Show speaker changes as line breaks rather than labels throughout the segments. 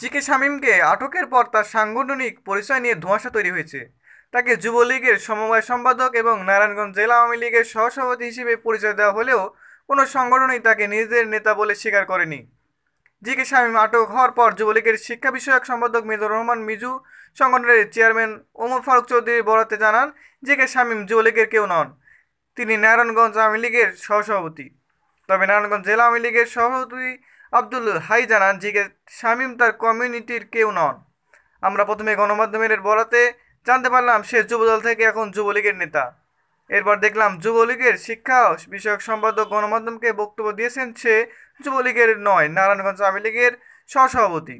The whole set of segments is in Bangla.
জিকে শামীমকে আটকের পর তার সাংগঠনিক পরিচয় নিয়ে ধোঁয়াশা তৈরি হয়েছে তাকে যুবলীগের সমবায় সম্পাদক এবং নারায়ণগঞ্জ জেলা আওয়ামী লীগের সহসভাপতি হিসেবে পরিচয় দেওয়া হলেও কোনো সংগঠনই তাকে নিজেদের নেতা বলে স্বীকার করেনি জিকে শামীম আটক হওয়ার পর যুবলীগের শিক্ষা বিষয়ক সম্পাদক মেজর রহমান মিজু সংগঠনের চেয়ারম্যান ওমর ফারুক চৌধুরী বরাতে জানান জিকে শামীম যুবলীগের কেউ নন তিনি নারায়ণগঞ্জ আওয়ামী লীগের সহসভাপতি তবে নারায়ণগঞ্জ জেলা আওয়ামী লীগের সভাপতি আব্দুল হাই জানান যে শামীম তার কমিউনিটির কেউ নন আমরা প্রথমে গণমাধ্যমের বরাতে জানতে পারলাম সে যুবদল থেকে এখন যুবলীগের নেতা এরপর দেখলাম যুবলীগের শিক্ষা বিষয়ক সম্পাদক গণমাধ্যমকে বক্তব্য দিয়েছেন সে যুবলীগের নয় নারায়ণগঞ্জ আওয়ামী লীগের সহসভাপতি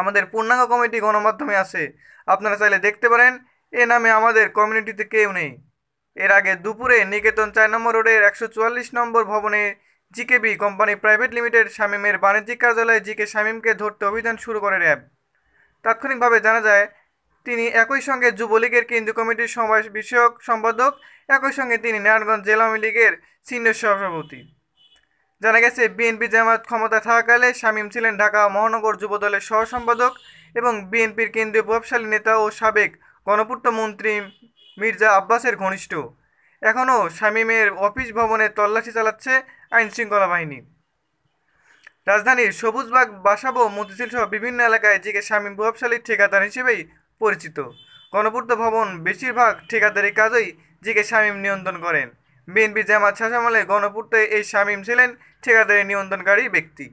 আমাদের পূর্ণাঙ্গ কমিটি গণমাধ্যমে আছে আপনারা চাইলে দেখতে পারেন এ নামে আমাদের কমিউনিটিতে কেউ নেই এর আগে দুপুরে নিকেতন চার নম্বর রোডের একশো চুয়াল্লিশ নম্বর ভবনে জিকেবি কোম্পানি প্রাইভেট লিমিটেড শামীমের বাণিজ্যিক কার্যালয়ে জিকে শামীমকে ধরতে অভিযান শুরু করে র্যাব তাৎক্ষণিকভাবে জানা যায় তিনি একই সঙ্গে যুবলীগের কেন্দ্রীয় কমিটির সমাবেশ বিষয়ক সম্পাদক একই সঙ্গে তিনি নারায়ণগঞ্জ জেলা আওয়ামী লীগের সিনিয়র সভাপতি জানা গেছে বিএনপি জামাত ক্ষমতা থাকাকালে শামীম ছিলেন ঢাকা মহানগর যুবদলের সহসম্পাদক এবং বিএনপির কেন্দ্রীয় প্রভাবশালী নেতা ও সাবেক গণপূর্ত মন্ত্রী মির্জা আব্বাসের ঘনিষ্ঠ এখনও শামীমের অফিস ভবনে তল্লাশি চালাচ্ছে আইন শৃঙ্খলা বাহিনী রাজধানীর সবুজবাগ বাসাবো মতিঝিল সহ বিভিন্ন এলাকায় জিকে স্বামী প্রভাবশালী ঠিকাদার হিসেবেই পরিচিত গণপূর্ত ভবন বেশিরভাগ ঠিকাদারি কাজই জিকে শামীম নিয়ন্ত্রণ করেন বিএনপি জামাত শাসামলে গণপূর্তে এই শামীম ছিলেন ঠিকাদারি নিয়ন্ত্রণকারী ব্যক্তি